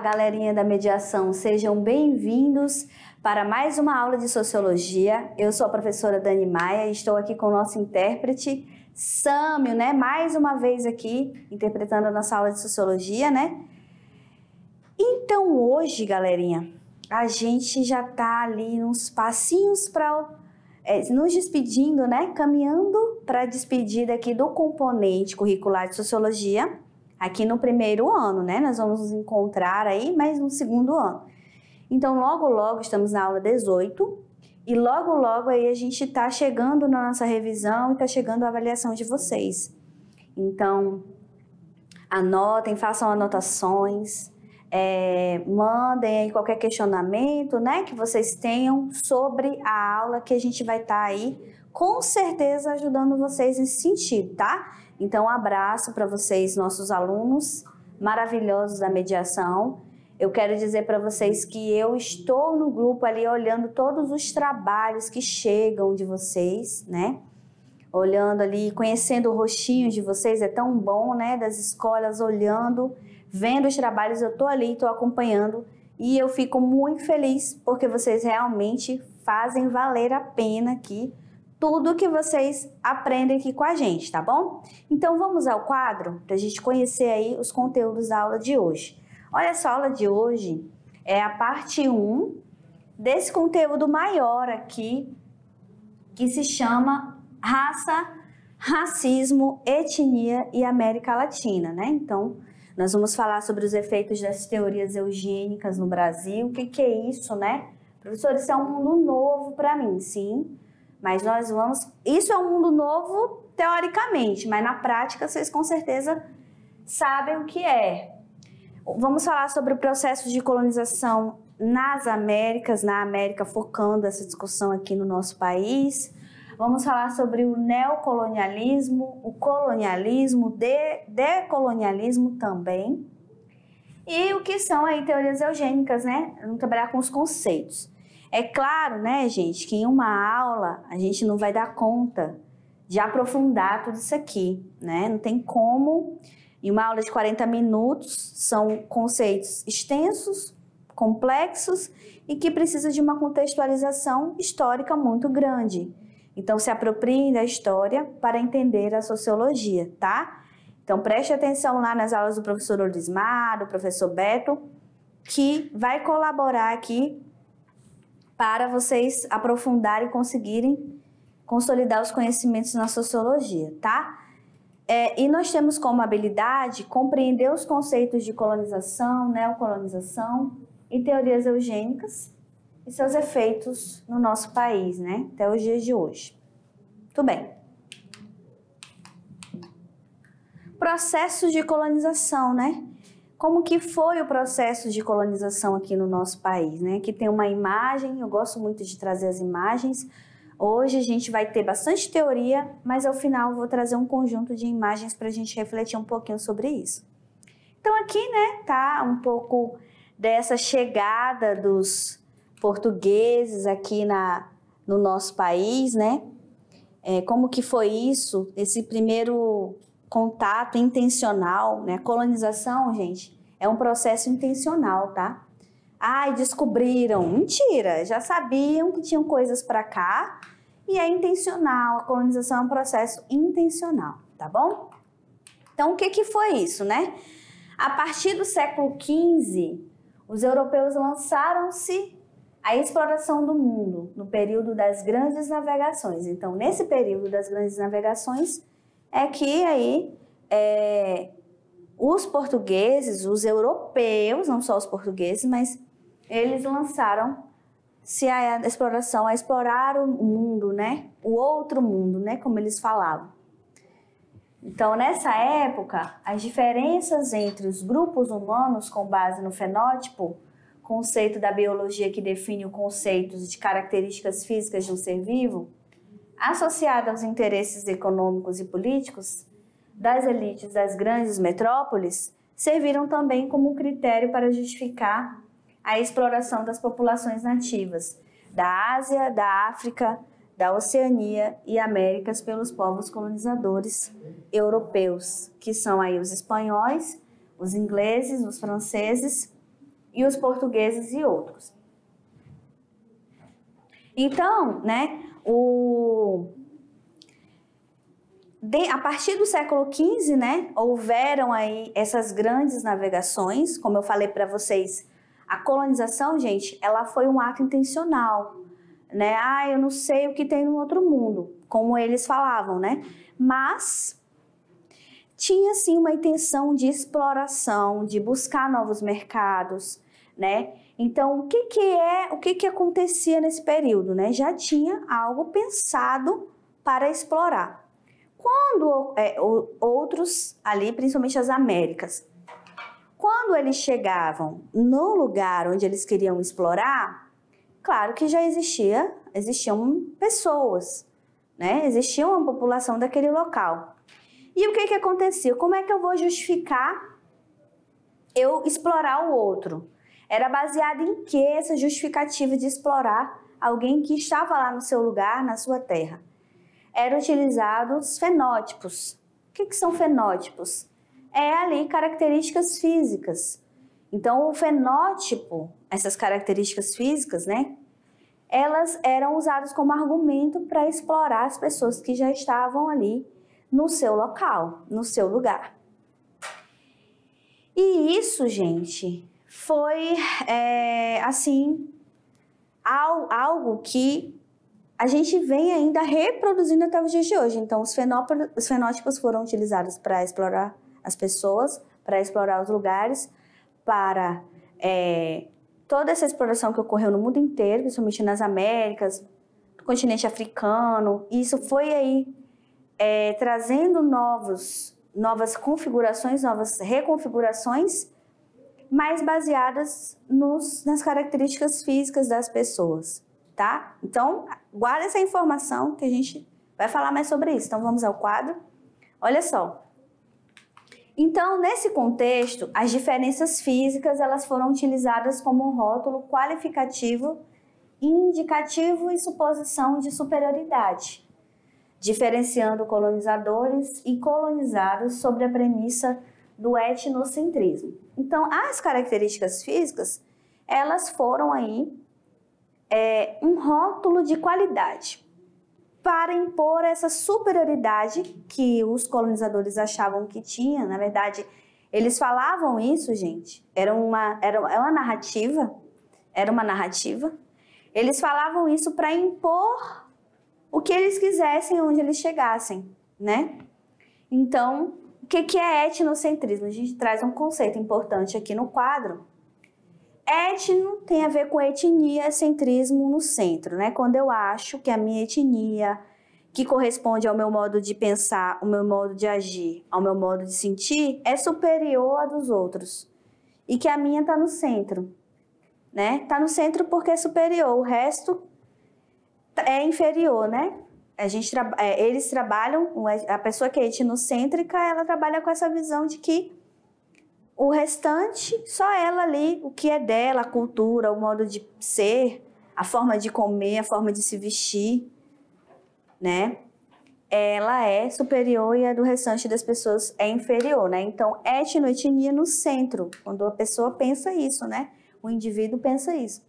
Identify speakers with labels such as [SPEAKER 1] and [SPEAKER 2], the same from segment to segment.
[SPEAKER 1] galerinha da mediação, sejam bem-vindos para mais uma aula de sociologia. Eu sou a professora Dani Maia e estou aqui com o nosso intérprete Sâmio, né? Mais uma vez aqui interpretando a nossa aula de sociologia, né? Então, hoje, galerinha, a gente já tá ali uns passinhos para é, nos despedindo, né? Caminhando para a despedida aqui do componente curricular de sociologia aqui no primeiro ano, né? Nós vamos nos encontrar aí mais no segundo ano. Então, logo, logo, estamos na aula 18 e logo, logo aí a gente está chegando na nossa revisão e está chegando a avaliação de vocês. Então, anotem, façam anotações, é, mandem aí qualquer questionamento, né, que vocês tenham sobre a aula que a gente vai estar tá aí, com certeza ajudando vocês nesse sentido, tá? Então, um abraço para vocês, nossos alunos maravilhosos da mediação. Eu quero dizer para vocês que eu estou no grupo ali olhando todos os trabalhos que chegam de vocês, né? Olhando ali, conhecendo o rostinho de vocês, é tão bom, né? Das escolas, olhando, vendo os trabalhos, eu estou ali, estou acompanhando e eu fico muito feliz porque vocês realmente fazem valer a pena aqui tudo que vocês aprendem aqui com a gente, tá bom? Então vamos ao quadro para a gente conhecer aí os conteúdos da aula de hoje. Olha só, a aula de hoje é a parte 1 desse conteúdo maior aqui que se chama raça, racismo, etnia e América Latina, né? Então, nós vamos falar sobre os efeitos das teorias eugênicas no Brasil, o que, que é isso, né? Professor, isso é um mundo novo para mim, sim. Mas nós vamos. Isso é um mundo novo, teoricamente, mas na prática vocês com certeza sabem o que é. Vamos falar sobre o processo de colonização nas Américas, na América, focando essa discussão aqui no nosso país. Vamos falar sobre o neocolonialismo, o colonialismo, de, decolonialismo também. E o que são aí teorias eugênicas, né? Vamos trabalhar com os conceitos. É claro, né, gente, que em uma aula a gente não vai dar conta de aprofundar tudo isso aqui, né? Não tem como. Em uma aula de 40 minutos, são conceitos extensos, complexos e que precisa de uma contextualização histórica muito grande. Então, se apropriem da história para entender a sociologia, tá? Então, preste atenção lá nas aulas do professor Olismar, do professor Beto, que vai colaborar aqui para vocês aprofundarem e conseguirem consolidar os conhecimentos na sociologia, tá? É, e nós temos como habilidade compreender os conceitos de colonização, neocolonização e teorias eugênicas e seus efeitos no nosso país, né? Até os dias de hoje. Tudo bem. Processos de colonização, né? como que foi o processo de colonização aqui no nosso país, né? Que tem uma imagem, eu gosto muito de trazer as imagens. Hoje a gente vai ter bastante teoria, mas ao final eu vou trazer um conjunto de imagens para a gente refletir um pouquinho sobre isso. Então aqui, né, tá um pouco dessa chegada dos portugueses aqui na, no nosso país, né? É, como que foi isso? Esse primeiro contato intencional, né? Colonização, gente, é um processo intencional, tá? Ai, descobriram. Mentira, já sabiam que tinham coisas para cá e é intencional. A colonização é um processo intencional, tá bom? Então, o que, que foi isso, né? A partir do século XV, os europeus lançaram-se à exploração do mundo, no período das grandes navegações. Então, nesse período das grandes navegações, é que aí é, os portugueses, os europeus, não só os portugueses, mas eles lançaram se a exploração a explorar o mundo, né? O outro mundo, né? Como eles falavam. Então, nessa época, as diferenças entre os grupos humanos com base no fenótipo, conceito da biologia que define os conceitos de características físicas de um ser vivo, associada aos interesses econômicos e políticos das elites das grandes metrópoles, serviram também como critério para justificar a exploração das populações nativas da Ásia, da África, da Oceania e Américas pelos povos colonizadores europeus, que são aí os espanhóis, os ingleses, os franceses e os portugueses e outros. Então, né, o de, a partir do século XV, né, houveram aí essas grandes navegações, como eu falei para vocês, a colonização, gente, ela foi um ato intencional, né? Ah, eu não sei o que tem no outro mundo, como eles falavam, né? Mas tinha sim uma intenção de exploração, de buscar novos mercados, né? Então, o que, que é, o que, que acontecia nesse período? Né? Já tinha algo pensado para explorar. Quando é, outros ali, principalmente as Américas, quando eles chegavam no lugar onde eles queriam explorar, claro que já existia, existiam pessoas, né? Existia uma população daquele local. E o que que acontecia? Como é que eu vou justificar eu explorar o outro? Era baseada em que essa justificativa de explorar alguém que estava lá no seu lugar, na sua terra? Eram utilizados fenótipos. O que, que são fenótipos? É ali características físicas. Então, o fenótipo, essas características físicas, né? Elas eram usadas como argumento para explorar as pessoas que já estavam ali no seu local, no seu lugar. E isso, gente, foi, é, assim, algo que a gente vem ainda reproduzindo até os dias de hoje. Então, os, os fenótipos foram utilizados para explorar as pessoas, para explorar os lugares, para é, toda essa exploração que ocorreu no mundo inteiro, principalmente nas Américas, no continente africano. Isso foi aí é, trazendo novos, novas configurações, novas reconfigurações mais baseadas nos, nas características físicas das pessoas, tá? Então, guarda essa informação que a gente vai falar mais sobre isso. Então, vamos ao quadro. Olha só. Então, nesse contexto, as diferenças físicas elas foram utilizadas como um rótulo qualificativo, indicativo e suposição de superioridade diferenciando colonizadores e colonizados sobre a premissa do etnocentrismo. Então, as características físicas, elas foram aí é, um rótulo de qualidade para impor essa superioridade que os colonizadores achavam que tinha. Na verdade, eles falavam isso, gente. Era uma, era, era é uma narrativa. Era uma narrativa. Eles falavam isso para impor o que eles quisessem onde eles chegassem, né? Então, o que, que é etnocentrismo? A gente traz um conceito importante aqui no quadro. Etno tem a ver com etnia, centrismo no centro, né? Quando eu acho que a minha etnia, que corresponde ao meu modo de pensar, ao meu modo de agir, ao meu modo de sentir, é superior à dos outros. E que a minha está no centro, né? Está no centro porque é superior, o resto é inferior, né? A gente é, eles trabalham, a pessoa que é etnocêntrica, ela trabalha com essa visão de que o restante, só ela ali, o que é dela, a cultura, o modo de ser, a forma de comer, a forma de se vestir, né? Ela é superior e a do restante das pessoas é inferior, né? Então, etnoetnia no centro, quando a pessoa pensa isso, né? O indivíduo pensa isso.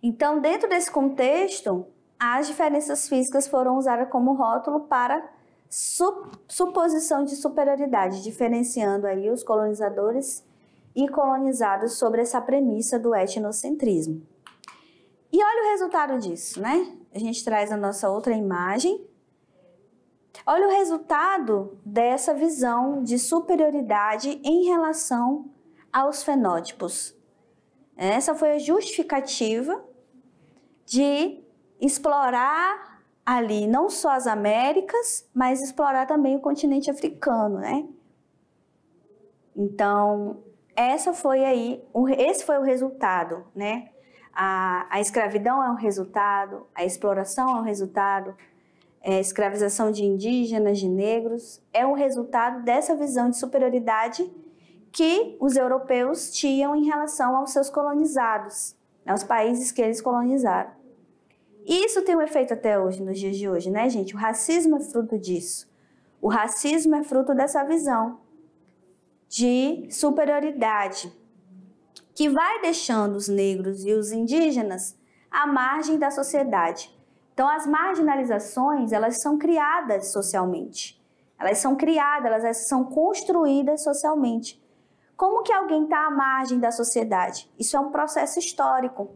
[SPEAKER 1] Então, dentro desse contexto, as diferenças físicas foram usadas como rótulo para suposição de superioridade, diferenciando aí os colonizadores e colonizados sobre essa premissa do etnocentrismo. E olha o resultado disso, né? A gente traz a nossa outra imagem. Olha o resultado dessa visão de superioridade em relação aos fenótipos. Essa foi a justificativa de explorar ali não só as Américas, mas explorar também o continente africano, né? Então, essa foi aí, esse foi o resultado, né? A, a escravidão é um resultado, a exploração é um resultado, a é, escravização de indígenas, de negros, é o um resultado dessa visão de superioridade que os europeus tinham em relação aos seus colonizados, aos países que eles colonizaram. Isso tem um efeito até hoje, nos dias de hoje, né, gente? O racismo é fruto disso. O racismo é fruto dessa visão de superioridade que vai deixando os negros e os indígenas à margem da sociedade. Então, as marginalizações, elas são criadas socialmente. Elas são criadas, elas são construídas socialmente. Como que alguém está à margem da sociedade? Isso é um processo histórico,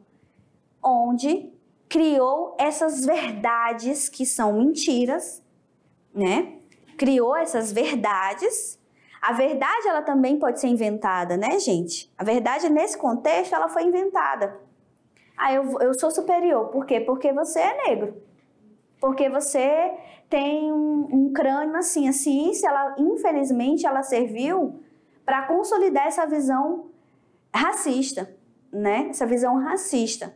[SPEAKER 1] onde criou essas verdades que são mentiras, né? Criou essas verdades. A verdade ela também pode ser inventada, né, gente? A verdade nesse contexto ela foi inventada. Ah, eu, eu sou superior. Por quê? Porque você é negro. Porque você tem um, um crânio assim. A assim. ciência, ela, infelizmente, ela serviu para consolidar essa visão racista, né? Essa visão racista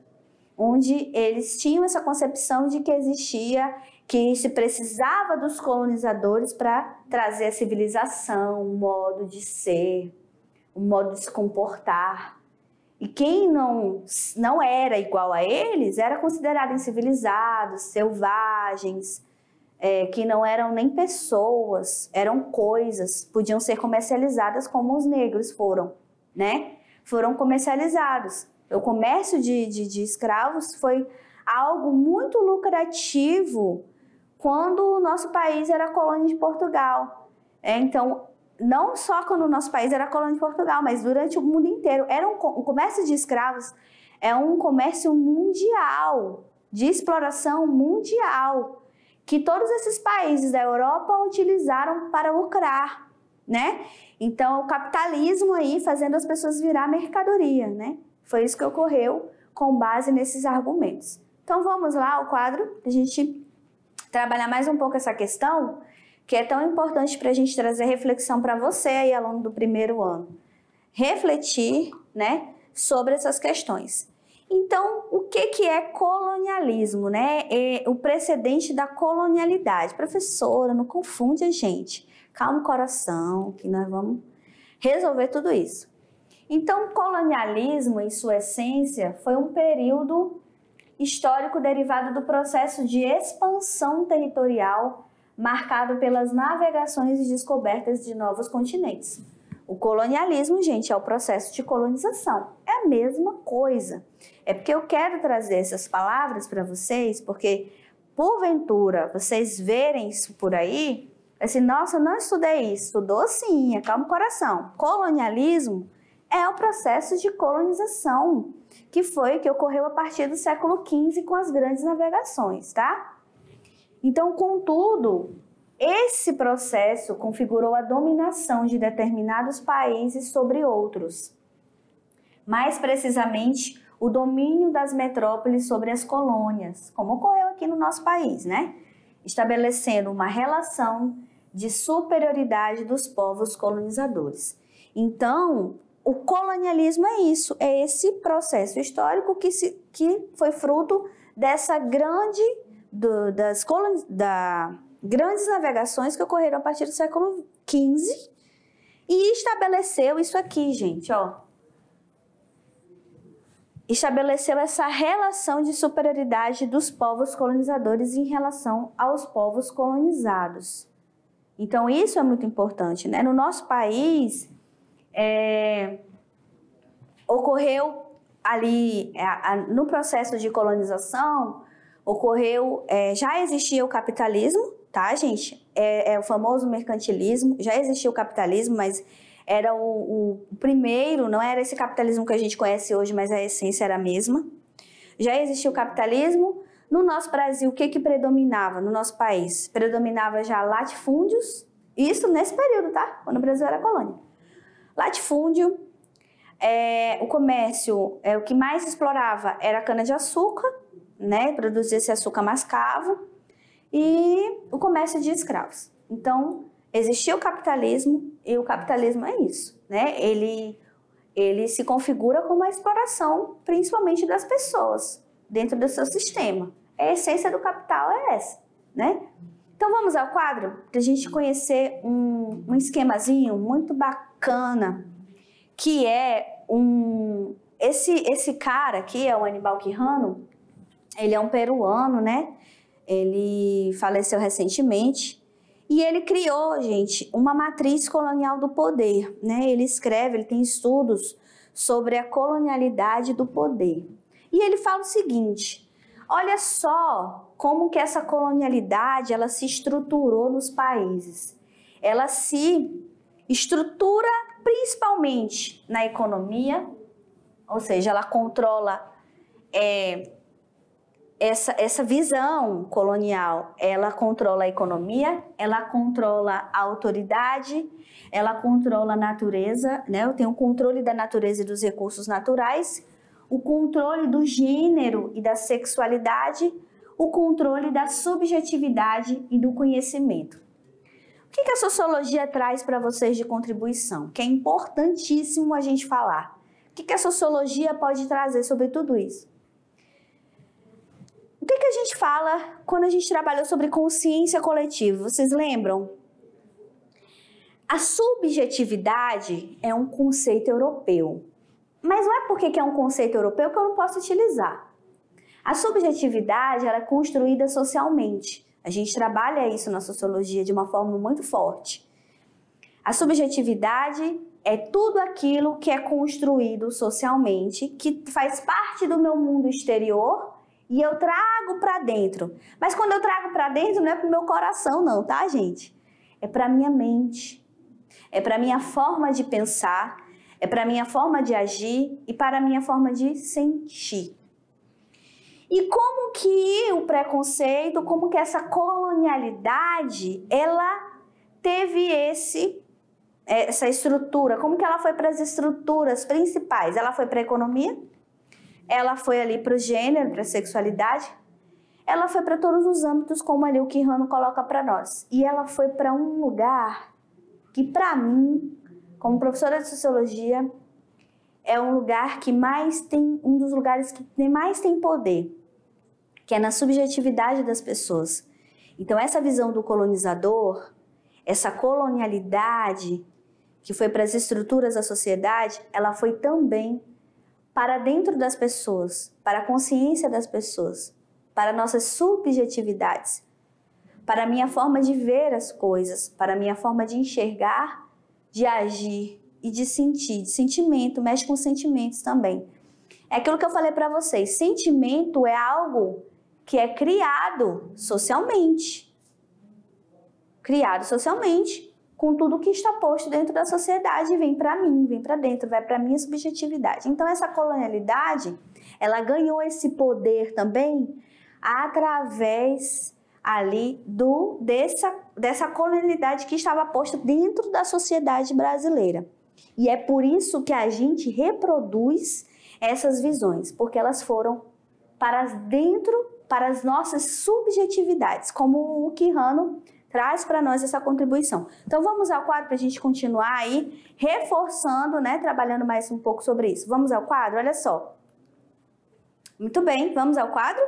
[SPEAKER 1] onde eles tinham essa concepção de que existia, que se precisava dos colonizadores para trazer a civilização, um modo de ser, um modo de se comportar. E quem não, não era igual a eles era considerado incivilizados, selvagens, é, que não eram nem pessoas, eram coisas, podiam ser comercializadas como os negros foram, né? Foram comercializados. O comércio de, de, de escravos foi algo muito lucrativo quando o nosso país era colônia de Portugal. É, então, não só quando o nosso país era colônia de Portugal, mas durante o mundo inteiro. Era um, o comércio de escravos é um comércio mundial, de exploração mundial, que todos esses países da Europa utilizaram para lucrar, né? Então, o capitalismo aí fazendo as pessoas virar mercadoria, né? Foi isso que ocorreu com base nesses argumentos. Então vamos lá ao quadro, a gente trabalhar mais um pouco essa questão que é tão importante para a gente trazer reflexão para você aí, aluno do primeiro ano. Refletir, né, sobre essas questões. Então, o que, que é colonialismo, né? É o precedente da colonialidade. Professora, não confunde a gente. Calma o coração, que nós vamos resolver tudo isso. Então, o colonialismo, em sua essência, foi um período histórico derivado do processo de expansão territorial marcado pelas navegações e descobertas de novos continentes. O colonialismo, gente, é o processo de colonização. É a mesma coisa. É porque eu quero trazer essas palavras para vocês, porque porventura vocês verem isso por aí, assim, nossa, eu não estudei isso. Estudou sim, acalma o coração. Colonialismo é o processo de colonização, que foi que ocorreu a partir do século XV com as grandes navegações, tá? Então, contudo, esse processo configurou a dominação de determinados países sobre outros. Mais precisamente, o domínio das metrópoles sobre as colônias, como ocorreu aqui no nosso país, né? Estabelecendo uma relação de superioridade dos povos colonizadores. Então, o colonialismo é isso, é esse processo histórico que, se, que foi fruto dessa grande do, das da, grandes navegações que ocorreram a partir do século XV e estabeleceu isso aqui, gente, ó. Estabeleceu essa relação de superioridade dos povos colonizadores em relação aos povos colonizados. Então, isso é muito importante, né? No nosso país, é, ocorreu ali, é, a, a, no processo de colonização, ocorreu, é, já existia o capitalismo, tá, gente? É, é, o famoso mercantilismo, já existia o capitalismo, mas era o, o primeiro, não era esse capitalismo que a gente conhece hoje, mas a essência era a mesma. Já existia o capitalismo. No nosso Brasil, o que, que predominava no nosso país? Predominava já latifúndios, isso nesse período, tá? Quando o Brasil era colônia Latifúndio, é, o comércio, é, o que mais explorava era a cana-de-açúcar, né? Produzia esse açúcar mascavo e o comércio de escravos. Então, existia o capitalismo e o capitalismo é isso, né? Ele, ele se configura como a exploração, principalmente das pessoas, dentro do seu sistema. A essência do capital é essa, né? Então, vamos ao quadro para a gente conhecer um, um esquemazinho muito bacana que é um esse esse cara aqui é o Anibal Quirrano, ele é um peruano, né? Ele faleceu recentemente e ele criou, gente, uma matriz colonial do poder, né? Ele escreve, ele tem estudos sobre a colonialidade do poder. E ele fala o seguinte: olha só como que essa colonialidade ela se estruturou nos países. Ela se estrutura principalmente na economia, ou seja, ela controla é, essa, essa visão colonial, ela controla a economia, ela controla a autoridade, ela controla a natureza, né? Eu tenho o controle da natureza e dos recursos naturais, o controle do gênero e da sexualidade, o controle da subjetividade e do conhecimento que, que a sociologia traz para vocês de contribuição? Que é importantíssimo a gente falar. O que, que a sociologia pode trazer sobre tudo isso? O que, que a gente fala quando a gente trabalhou sobre consciência coletiva? Vocês lembram? A subjetividade é um conceito europeu. Mas não é porque é um conceito europeu que eu não posso utilizar. A subjetividade é construída socialmente. A gente trabalha isso na sociologia de uma forma muito forte. A subjetividade é tudo aquilo que é construído socialmente, que faz parte do meu mundo exterior e eu trago para dentro. Mas quando eu trago para dentro, não é pro meu coração não, tá, gente? É para minha mente. É para minha forma de pensar, é para minha forma de agir e para minha forma de sentir. E como que o preconceito, como que essa colonialidade, ela teve esse é, essa estrutura, como que ela foi para as estruturas principais? Ela foi para a economia? Ela foi ali para o gênero, para a sexualidade? Ela foi para todos os âmbitos, como ali o Kirano coloca para nós. E ela foi para um lugar que, para mim, como professora de sociologia, é um lugar que mais tem, um dos lugares que mais tem poder, que é na subjetividade das pessoas. Então, essa visão do colonizador, essa colonialidade que foi para as estruturas da sociedade, ela foi também para dentro das pessoas, para a consciência das pessoas, para nossas subjetividades, para a minha forma de ver as coisas, para a minha forma de enxergar, de agir e de sentir. De sentimento, mexe com sentimentos também. É aquilo que eu falei para vocês: sentimento é algo que é criado socialmente. Criado socialmente, com tudo que está posto dentro da sociedade, vem para mim, vem para dentro, vai para minha subjetividade. Então essa colonialidade, ela ganhou esse poder também através ali do dessa dessa colonialidade que estava posta dentro da sociedade brasileira. E é por isso que a gente reproduz essas visões, porque elas foram para dentro para as nossas subjetividades, como o Quirano traz para nós essa contribuição. Então vamos ao quadro para a gente continuar aí reforçando, né, trabalhando mais um pouco sobre isso. Vamos ao quadro, olha só. Muito bem, vamos ao quadro?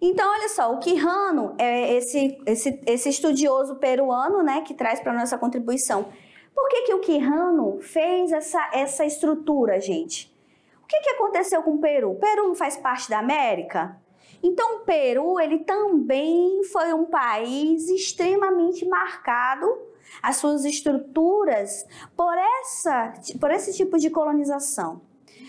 [SPEAKER 1] Então, olha só, o Quirano é esse, esse, esse estudioso peruano, né, que traz para nós essa contribuição. Por que, que o Quirano fez essa, essa estrutura, gente? O que, que aconteceu com o Peru? O Peru não faz parte da América? Então, o Peru ele também foi um país extremamente marcado, as suas estruturas, por, essa, por esse tipo de colonização.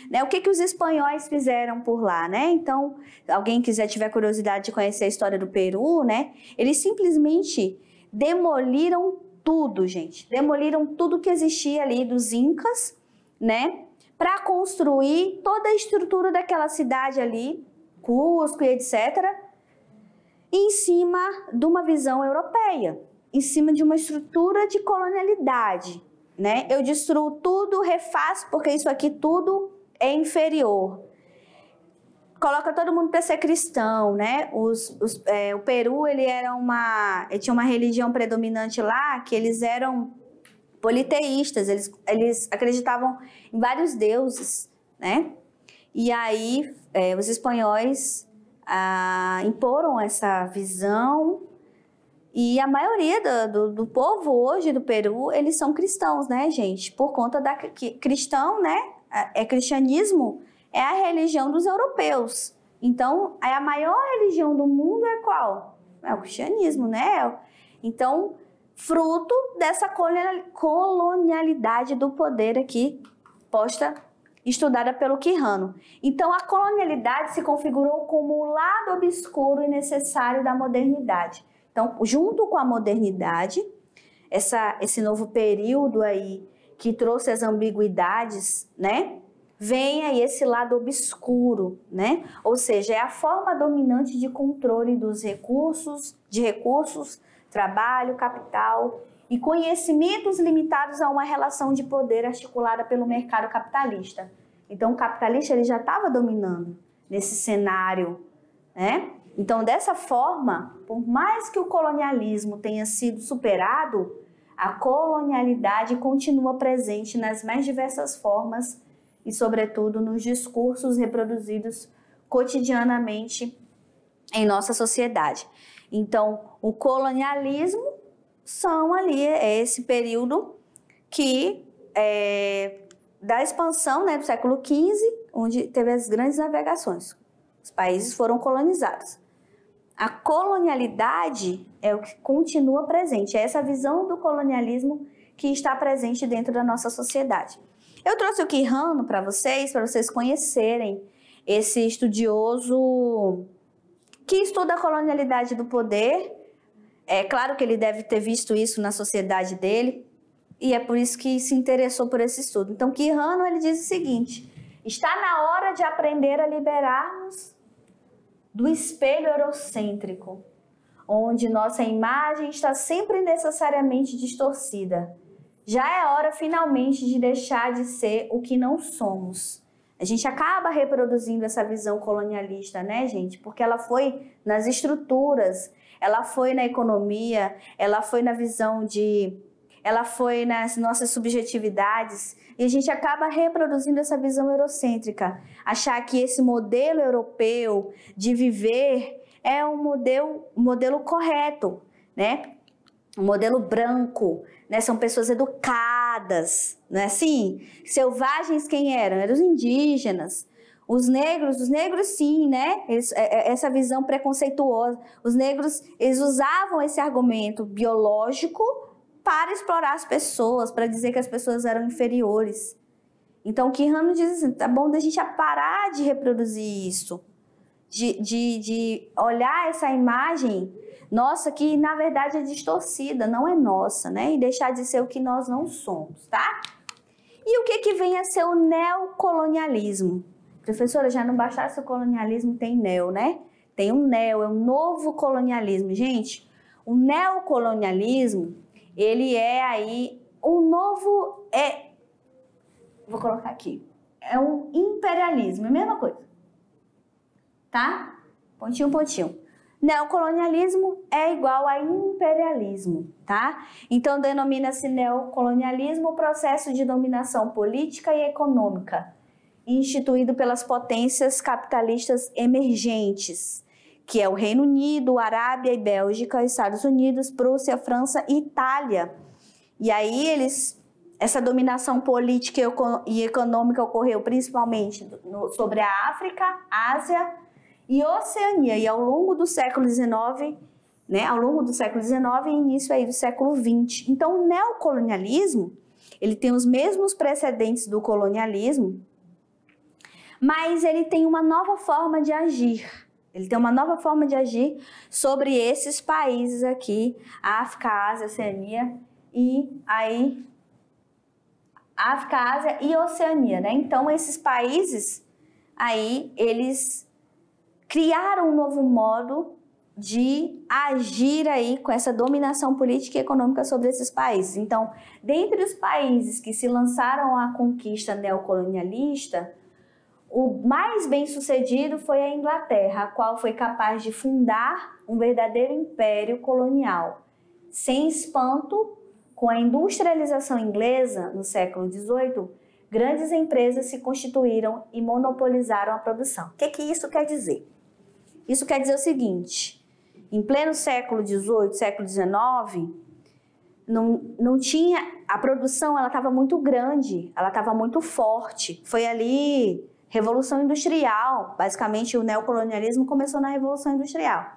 [SPEAKER 1] Né? O que, que os espanhóis fizeram por lá, né? Então, alguém quiser tiver curiosidade de conhecer a história do Peru, né? Eles simplesmente demoliram tudo, gente. Demoliram tudo que existia ali dos incas, né? para construir toda a estrutura daquela cidade ali, Cusco e etc., em cima de uma visão europeia, em cima de uma estrutura de colonialidade. Né? Eu destruo tudo, refaço, porque isso aqui tudo é inferior. Coloca todo mundo para ser cristão, né? Os, os, é, o Peru ele era uma, ele tinha uma religião predominante lá que eles eram politeístas, eles, eles acreditavam em vários deuses, né? E aí é, os espanhóis ah, imporam essa visão e a maioria do, do, do, povo hoje do Peru, eles são cristãos, né, gente? Por conta da que, cristão, né? É cristianismo, é a religião dos europeus. Então, é a maior religião do mundo é qual? É o cristianismo, né? Então, fruto dessa colonialidade do poder aqui posta estudada pelo Quirrano. Então, a colonialidade se configurou como o lado obscuro e necessário da modernidade. Então, junto com a modernidade, essa, esse novo período aí que trouxe as ambiguidades, né? Vem aí esse lado obscuro, né? Ou seja, é a forma dominante de controle dos recursos, de recursos, trabalho, capital e conhecimentos limitados a uma relação de poder articulada pelo mercado capitalista. Então, o capitalista ele já estava dominando nesse cenário, né? Então, dessa forma, por mais que o colonialismo tenha sido superado, a colonialidade continua presente nas mais diversas formas e, sobretudo, nos discursos reproduzidos cotidianamente em nossa sociedade. Então, o colonialismo são ali é esse período que é, da expansão né, do século XV, onde teve as grandes navegações. Os países foram colonizados. A colonialidade é o que continua presente, é essa visão do colonialismo que está presente dentro da nossa sociedade. Eu trouxe o Quirrano para vocês, para vocês conhecerem esse estudioso que estuda a colonialidade do poder. É claro que ele deve ter visto isso na sociedade dele e é por isso que se interessou por esse estudo. Então, Quirrano ele diz o seguinte: está na hora de aprender a liberarmos do espelho eurocêntrico, onde nossa imagem está sempre necessariamente distorcida. Já é hora finalmente de deixar de ser o que não somos a gente acaba reproduzindo essa visão colonialista, né, gente? Porque ela foi nas estruturas, ela foi na economia, ela foi na visão de. Ela foi nas nossas subjetividades e a gente acaba reproduzindo essa visão eurocêntrica, achar que esse modelo europeu de viver é um modelo, modelo correto, né? Um modelo branco, né? São pessoas educadas não é assim? Selvagens quem eram? Eram os indígenas. Os negros, os negros sim, né? Eles, é, é, essa visão preconceituosa. Os negros, eles usavam esse argumento biológico para explorar as pessoas, para dizer que as pessoas eram inferiores. Então, o Kirhano diz assim, tá bom da gente parar de reproduzir isso, de, de, de olhar essa imagem nossa que na verdade é distorcida, não é nossa, né? E deixar de ser o que nós não somos, tá? E o que que vem a ser o neocolonialismo? Professora, já não bastasse o colonialismo, tem neo, né? Tem um neo, é um novo colonialismo. Gente, o neocolonialismo, ele é aí um novo é Vou colocar aqui. É um imperialismo, é a mesma coisa. Tá? Pontinho, pontinho. Neocolonialismo é igual a imperialismo, tá? Então denomina-se neocolonialismo o processo de dominação política e econômica instituído pelas potências capitalistas emergentes, que é o Reino Unido, Arábia e Bélgica, Estados Unidos, Prússia, França e Itália. E aí eles essa dominação política e econômica ocorreu principalmente no, sobre a África, Ásia, e Oceania. E ao longo do século XIX, né, ao longo do século XIX e início aí do século XX. Então, o neocolonialismo, ele tem os mesmos precedentes do colonialismo, mas ele tem uma nova forma de agir. Ele tem uma nova forma de agir sobre esses países aqui, África, Ásia, Oceania e aí África, Ásia e Oceania, né? Então esses países aí eles criar um novo modo de agir aí com essa dominação política e econômica sobre esses países. Então, dentre os países que se lançaram à conquista neocolonialista, o mais bem sucedido foi a Inglaterra, a qual foi capaz de fundar um verdadeiro império colonial. Sem espanto, com a industrialização inglesa no século XVIII, grandes empresas se constituíram e monopolizaram a produção. O que, que isso quer dizer? Isso quer dizer o seguinte: em pleno século XVIII, século XIX, não, não tinha a produção, ela estava muito grande, ela estava muito forte. Foi ali revolução industrial, basicamente o neocolonialismo começou na revolução industrial.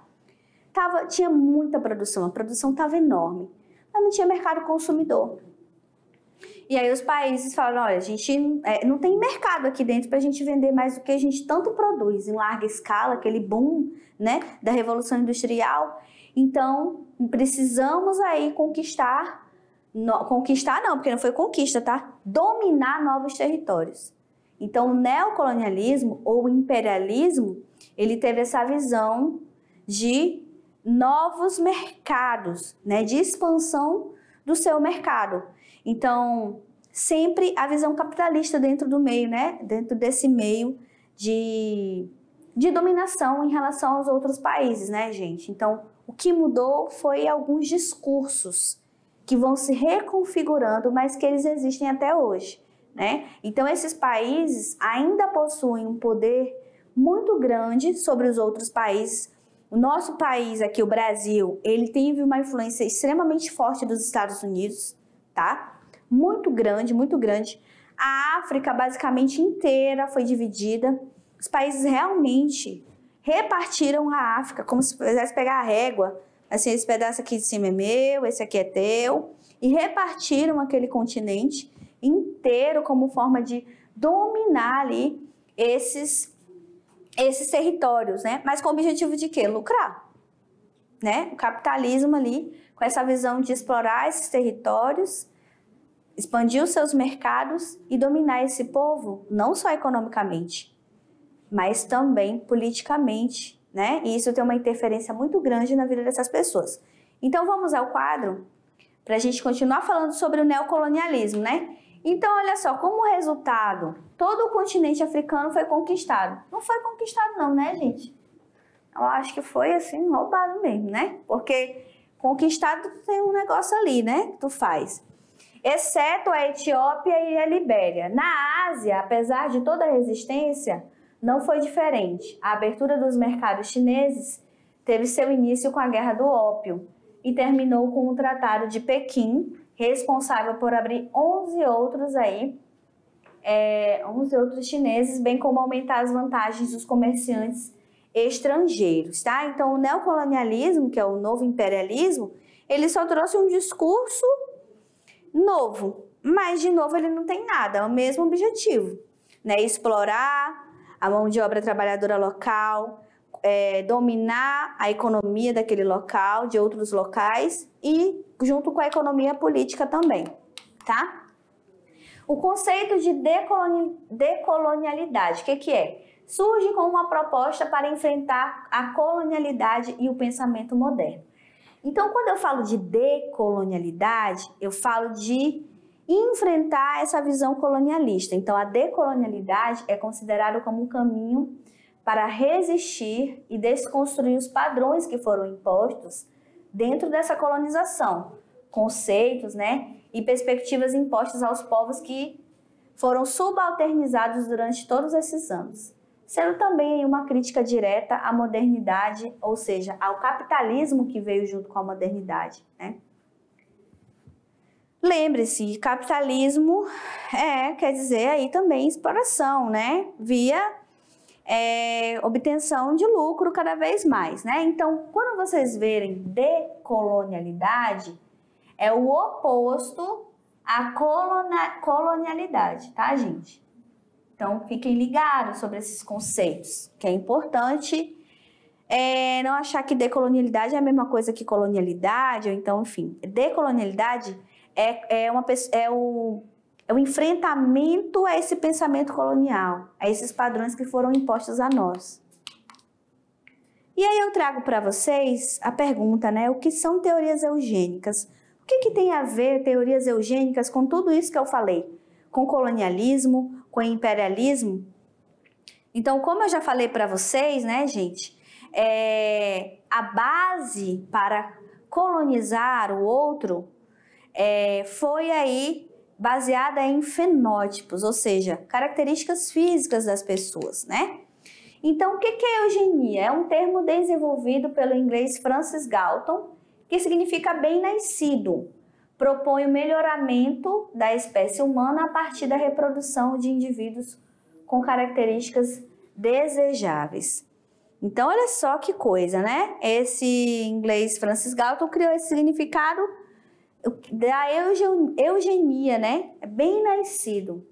[SPEAKER 1] Tava, tinha muita produção, a produção estava enorme, mas não tinha mercado consumidor. E aí os países falam, olha, a gente é, não tem mercado aqui dentro para a gente vender mais do que a gente tanto produz em larga escala, aquele boom né, da Revolução Industrial. Então, precisamos aí conquistar, no, conquistar não, porque não foi conquista, tá? Dominar novos territórios. Então, o neocolonialismo ou o imperialismo, ele teve essa visão de novos mercados, né, de expansão do seu mercado. Então, sempre a visão capitalista dentro do meio, né? Dentro desse meio de, de dominação em relação aos outros países, né, gente? Então, o que mudou foi alguns discursos que vão se reconfigurando, mas que eles existem até hoje, né? Então, esses países ainda possuem um poder muito grande sobre os outros países. O nosso país aqui, o Brasil, ele teve uma influência extremamente forte dos Estados Unidos, tá? muito grande, muito grande. A África basicamente inteira foi dividida. Os países realmente repartiram a África como se quisesse pegar a régua, assim, esse pedaço aqui de cima é meu, esse aqui é teu, e repartiram aquele continente inteiro como forma de dominar ali esses esses territórios, né? Mas com o objetivo de quê? Lucrar, né? O capitalismo ali com essa visão de explorar esses territórios expandir os seus mercados e dominar esse povo, não só economicamente, mas também politicamente, né? E isso tem uma interferência muito grande na vida dessas pessoas. Então vamos ao quadro para a gente continuar falando sobre o neocolonialismo, né? Então olha só, como resultado, todo o continente africano foi conquistado. Não foi conquistado não, né, gente? Eu acho que foi assim roubado mesmo, né? Porque conquistado tem um negócio ali, né? Que tu faz exceto a Etiópia e a Libéria. Na Ásia, apesar de toda a resistência, não foi diferente. A abertura dos mercados chineses teve seu início com a Guerra do Ópio e terminou com o Tratado de Pequim, responsável por abrir 11 outros aí, é, 11 outros chineses, bem como aumentar as vantagens dos comerciantes estrangeiros, tá? Então, o neocolonialismo, que é o novo imperialismo, ele só trouxe um discurso novo, mas de novo ele não tem nada, é o mesmo objetivo, né? Explorar a mão de obra trabalhadora local, é, dominar a economia daquele local, de outros locais e junto com a economia política também, tá? O conceito de decolonialidade, o que, que é? Surge como uma proposta para enfrentar a colonialidade e o pensamento moderno. Então, quando eu falo de decolonialidade, eu falo de enfrentar essa visão colonialista. Então, a decolonialidade é considerada como um caminho para resistir e desconstruir os padrões que foram impostos dentro dessa colonização, conceitos, né, e perspectivas impostas aos povos que foram subalternizados durante todos esses anos sendo também uma crítica direta à modernidade, ou seja, ao capitalismo que veio junto com a modernidade. Né? Lembre-se, capitalismo é, quer dizer aí também exploração, né? Via é, obtenção de lucro cada vez mais, né? Então, quando vocês verem decolonialidade, é o oposto à colonialidade, tá, gente? Então, fiquem ligados sobre esses conceitos, que é importante é, não achar que decolonialidade é a mesma coisa que colonialidade, ou então, enfim. Decolonialidade é, é, uma, é, o, é o enfrentamento a esse pensamento colonial, a esses padrões que foram impostos a nós. E aí eu trago para vocês a pergunta, né? O que são teorias eugênicas? O que, que tem a ver teorias eugênicas com tudo isso que eu falei? Com colonialismo, com o imperialismo. Então, como eu já falei para vocês, né, gente, é, a base para colonizar o outro é, foi aí baseada em fenótipos, ou seja, características físicas das pessoas, né? Então, o que é eugenia? É um termo desenvolvido pelo inglês Francis Galton, que significa bem-nascido propõe o melhoramento da espécie humana a partir da reprodução de indivíduos com características desejáveis. Então, olha só que coisa, né? Esse inglês Francis Galton criou esse significado da eugenia, né? É bem nascido.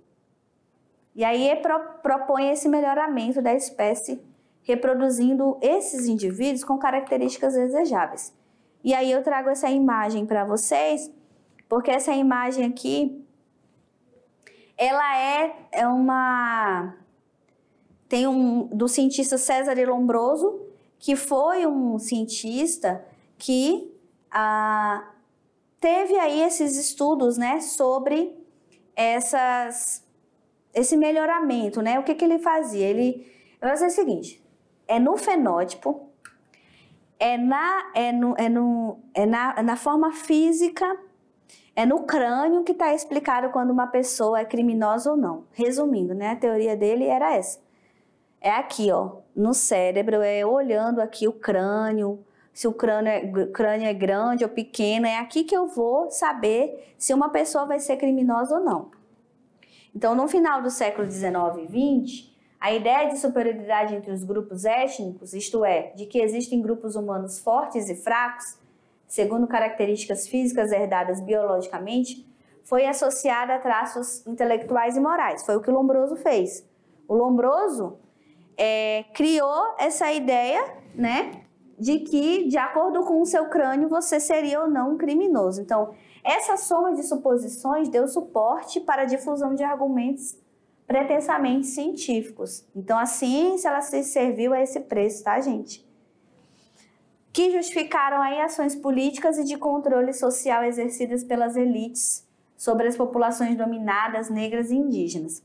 [SPEAKER 1] E aí é propõe esse melhoramento da espécie, reproduzindo esses indivíduos com características desejáveis. E aí eu trago essa imagem para vocês porque essa imagem aqui, ela é, é uma... Tem um do cientista César Lombroso, que foi um cientista que ah, teve aí esses estudos, né, sobre essas, esse melhoramento, né? O que, que ele fazia? Ele, eu vou o seguinte, é no fenótipo, é na, é no, é no, é na, na forma física é no crânio que está explicado quando uma pessoa é criminosa ou não. Resumindo, né? A teoria dele era essa. É aqui, ó, no cérebro, é olhando aqui o crânio, se o crânio é, crânio é grande ou pequeno, é aqui que eu vou saber se uma pessoa vai ser criminosa ou não. Então, no final do século XIX e XX, a ideia de superioridade entre os grupos étnicos, isto é, de que existem grupos humanos fortes e fracos, segundo características físicas herdadas biologicamente, foi associada a traços intelectuais e morais. Foi o que o Lombroso fez. O Lombroso é, criou essa ideia, né, de que, de acordo com o seu crânio, você seria ou não um criminoso. Então, essa soma de suposições deu suporte para a difusão de argumentos pretensamente científicos. Então, a ciência ela se serviu a esse preço, tá, gente? que justificaram aí ações políticas e de controle social exercidas pelas elites sobre as populações dominadas, negras e indígenas.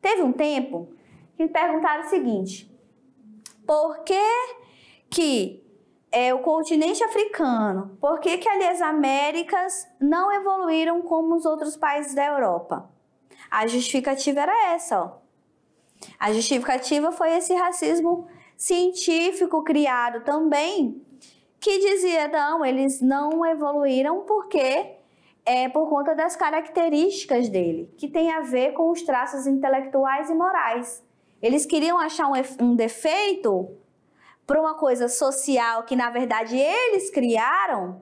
[SPEAKER 1] Teve um tempo que perguntaram o seguinte: por que, que é, o continente africano, por que, que ali as Américas não evoluíram como os outros países da Europa? A justificativa era essa, ó. A justificativa foi esse racismo científico criado também que dizia não, eles não evoluíram porque é por conta das características dele, que tem a ver com os traços intelectuais e morais. Eles queriam achar um, um defeito para uma coisa social que na verdade eles criaram.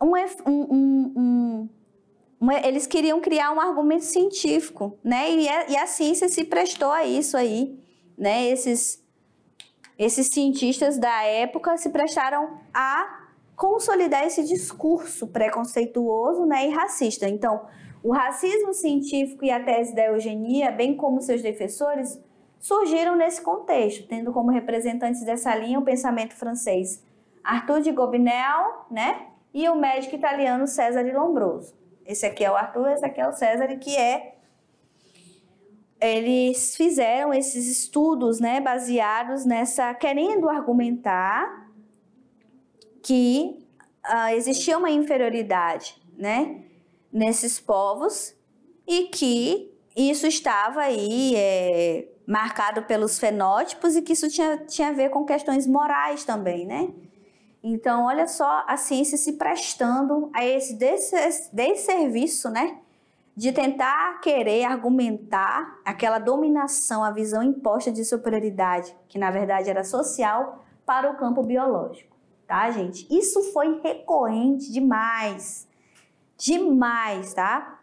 [SPEAKER 1] Um, um, eles queriam criar um argumento científico, né? E a, é, e a ciência se prestou a isso aí, né? Esses esses cientistas da época se prestaram a consolidar esse discurso preconceituoso né, e racista. Então, o racismo científico e a tese da eugenia, bem como seus defensores, surgiram nesse contexto, tendo como representantes dessa linha o pensamento francês Arthur de Gobineau né, e o médico italiano Cesare Lombroso. Esse aqui é o Arthur, esse aqui é o Cesare, que é eles fizeram esses estudos, né, baseados nessa querendo argumentar que uh, existia uma inferioridade, né, nesses povos e que isso estava aí é, marcado pelos fenótipos e que isso tinha, tinha a ver com questões morais também, né? Então, olha só a ciência se prestando a esse desserviço, né? de tentar querer argumentar aquela dominação, a visão imposta de superioridade, que na verdade era social, para o campo biológico, tá, gente? Isso foi recorrente demais, demais, tá?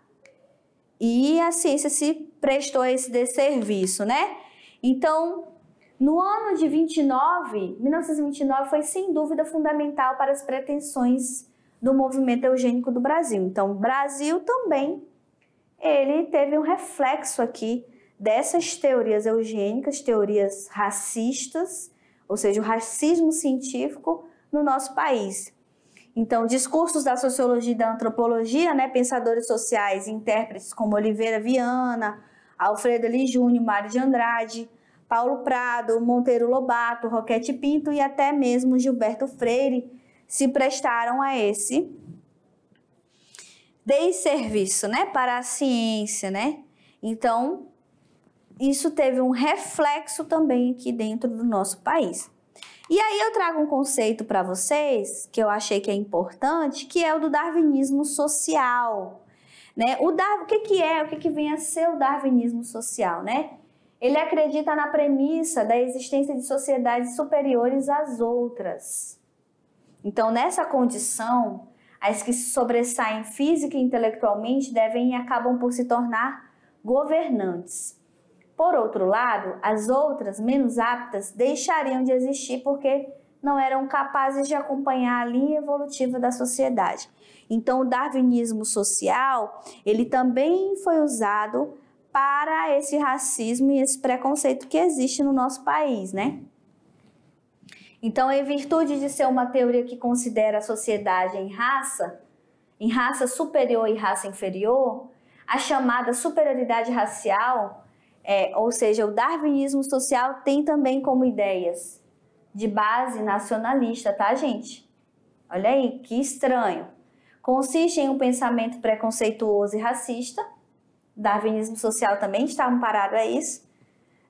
[SPEAKER 1] E a ciência se prestou a esse desserviço, né? Então, no ano de 29, 1929 foi sem dúvida fundamental para as pretensões do movimento eugênico do Brasil. Então, Brasil também ele teve um reflexo aqui dessas teorias eugênicas, teorias racistas, ou seja, o racismo científico no nosso país. Então, discursos da sociologia e da antropologia, né, pensadores sociais, intérpretes como Oliveira Viana, Alfredo L. Júnior, Mário de Andrade, Paulo Prado, Monteiro Lobato, Roquete Pinto e até mesmo Gilberto Freire se prestaram a esse deis serviço, né, para a ciência, né? Então, isso teve um reflexo também aqui dentro do nosso país. E aí eu trago um conceito para vocês que eu achei que é importante, que é o do darwinismo social. Né? O, Dar... o que, que é, o que, que vem a ser o darwinismo social? Né? Ele acredita na premissa da existência de sociedades superiores às outras. Então, nessa condição, as que se sobressaem física e intelectualmente devem e acabam por se tornar governantes. Por outro lado, as outras, menos aptas, deixariam de existir porque não eram capazes de acompanhar a linha evolutiva da sociedade. Então, o darwinismo social, ele também foi usado para esse racismo e esse preconceito que existe no nosso país, né? Então, em virtude de ser uma teoria que considera a sociedade em raça, em raça superior e raça inferior, a chamada superioridade racial, é, ou seja, o darwinismo social, tem também como ideias de base nacionalista, tá, gente? Olha aí, que estranho. Consiste em um pensamento preconceituoso e racista. Darwinismo social também está amparado a isso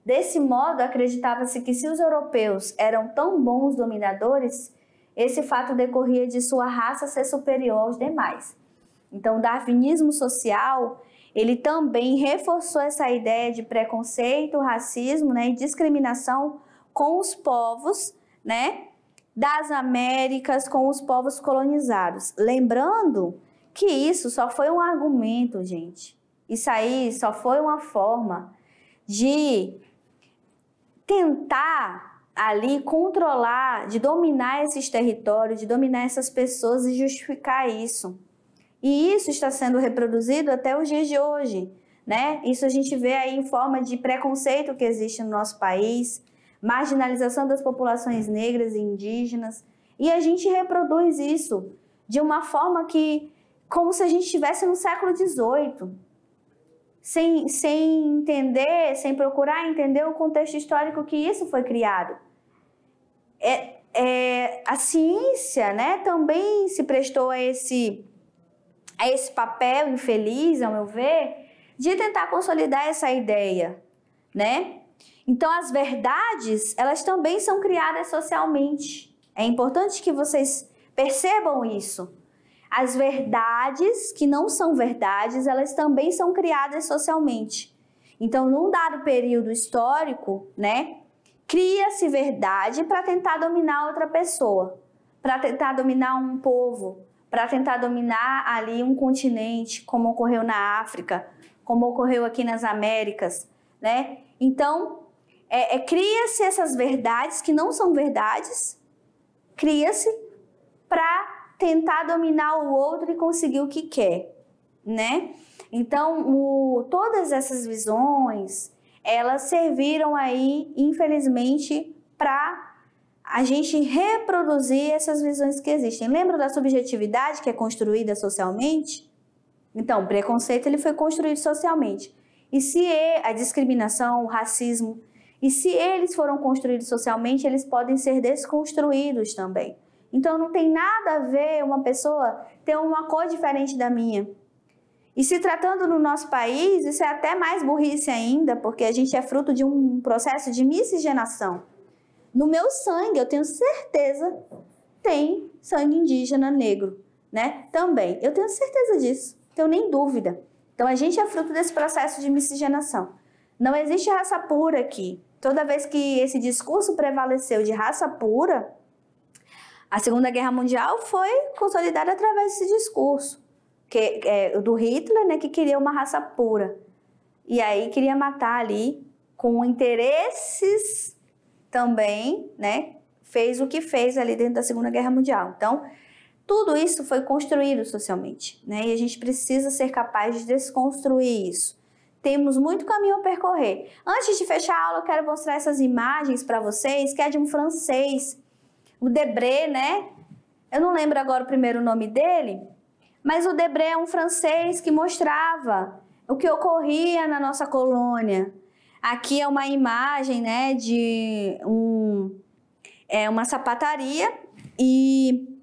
[SPEAKER 1] Desse modo, acreditava-se que se os europeus eram tão bons dominadores, esse fato decorria de sua raça ser superior aos demais. Então, o darwinismo social, ele também reforçou essa ideia de preconceito, racismo né, e discriminação com os povos né, das Américas, com os povos colonizados. Lembrando que isso só foi um argumento, gente. Isso aí só foi uma forma de tentar ali controlar, de dominar esses territórios, de dominar essas pessoas e justificar isso. E isso está sendo reproduzido até os dias de hoje, né? Isso a gente vê aí em forma de preconceito que existe no nosso país, marginalização das populações negras e indígenas, e a gente reproduz isso de uma forma que como se a gente estivesse no século XVIII sem, sem entender, sem procurar entender o contexto histórico que isso foi criado. É, é, a ciência né, também se prestou a esse, a esse papel infeliz, ao meu ver, de tentar consolidar essa ideia, né? Então, as verdades, elas também são criadas socialmente. É importante que vocês percebam isso. As verdades que não são verdades, elas também são criadas socialmente. Então, num dado período histórico, né, cria-se verdade para tentar dominar outra pessoa, para tentar dominar um povo, para tentar dominar ali um continente, como ocorreu na África, como ocorreu aqui nas Américas, né? Então, é, é, cria-se essas verdades que não são verdades, cria-se para tentar dominar o outro e conseguir o que quer, né? Então, o, todas essas visões, elas serviram aí, infelizmente, para a gente reproduzir essas visões que existem. Lembra da subjetividade que é construída socialmente? Então, o preconceito ele foi construído socialmente. E se a discriminação, o racismo, e se eles foram construídos socialmente, eles podem ser desconstruídos também. Então não tem nada a ver uma pessoa ter uma cor diferente da minha. E se tratando no nosso país, isso é até mais burrice ainda, porque a gente é fruto de um processo de miscigenação. No meu sangue, eu tenho certeza, tem sangue indígena negro, né? Também, eu tenho certeza disso, tenho nem dúvida. Então a gente é fruto desse processo de miscigenação. Não existe raça pura aqui. Toda vez que esse discurso prevaleceu de raça pura, a Segunda Guerra Mundial foi consolidada através desse discurso que, é, do Hitler, né, que queria uma raça pura. E aí queria matar ali com interesses também, né? Fez o que fez ali dentro da Segunda Guerra Mundial. Então, tudo isso foi construído socialmente, né? E a gente precisa ser capaz de desconstruir isso. Temos muito caminho a percorrer. Antes de fechar a aula, eu quero mostrar essas imagens para vocês, que é de um francês o Debré, né? Eu não lembro agora o primeiro nome dele, mas o Debré é um francês que mostrava o que ocorria na nossa colônia. Aqui é uma imagem, né, de um, é uma sapataria e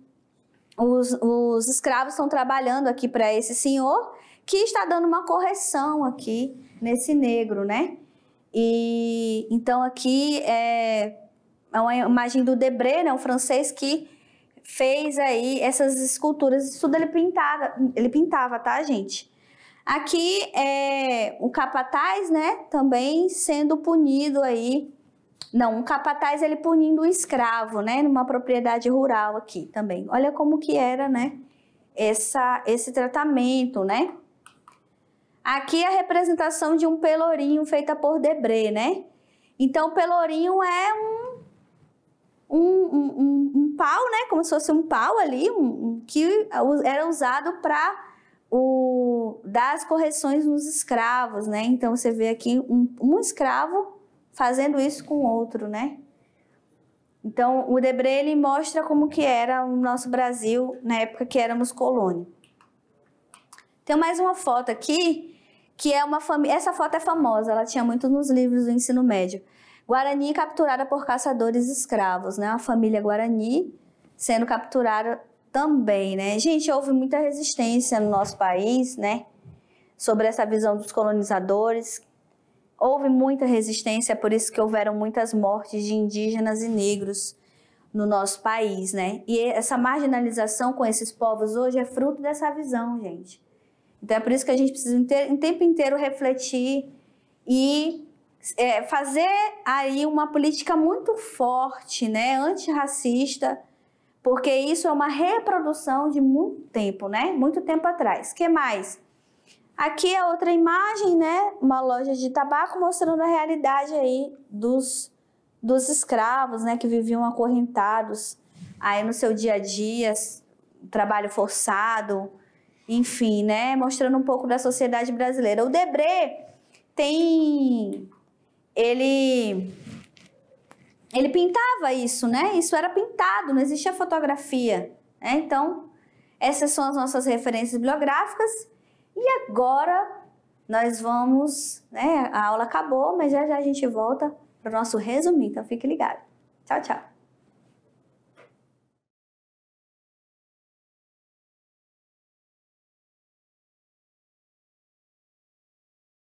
[SPEAKER 1] os, os escravos estão trabalhando aqui para esse senhor que está dando uma correção aqui nesse negro, né? E então aqui é, é uma imagem do Debré, né, um francês que fez aí essas esculturas. Isso tudo ele pintava, ele pintava, tá, gente? Aqui é o capataz, né, também sendo punido aí. Não, um capataz ele punindo o um escravo, né, numa propriedade rural aqui também. Olha como que era, né, essa, esse tratamento, né? Aqui é a representação de um pelourinho feita por Debré, né? Então, pelourinho é um um, um, um, pau, né? Como se fosse um pau ali, um, que é era usado para dar as correções nos escravos, né? Então você vê aqui um, escravo fazendo isso com outro, né? Então o Debré ele mostra como que era o nosso Brasil na época que éramos colônia. Tem mais uma foto aqui que é uma família. Essa foto é famosa, ela tinha muito nos livros do ensino médio. Guarani capturada por caçadores escravos, né? A família Guarani sendo capturada também, né? Gente, houve muita resistência no nosso país, né? Sobre essa visão dos colonizadores. Houve muita resistência, por isso que houveram muitas mortes de indígenas e negros no nosso país, né? E essa marginalização com esses povos hoje é fruto dessa visão, gente. Então é por isso que a gente precisa o tempo inteiro refletir e é, fazer aí uma política muito forte, né, antirracista, porque isso é uma reprodução de muito tempo, né, muito tempo atrás. que mais? Aqui é outra imagem, né, uma loja de tabaco mostrando a realidade aí dos, dos escravos, né, que viviam acorrentados aí no seu dia a dia, trabalho forçado, enfim, né, mostrando um pouco da sociedade brasileira. O Debré tem ele ele pintava isso, né? Isso era pintado, não existia fotografia. Né? Então, essas são as nossas referências bibliográficas. E agora nós vamos, né? A aula acabou, mas já já a gente volta para o nosso resumo. Então, fique ligado. Tchau, tchau.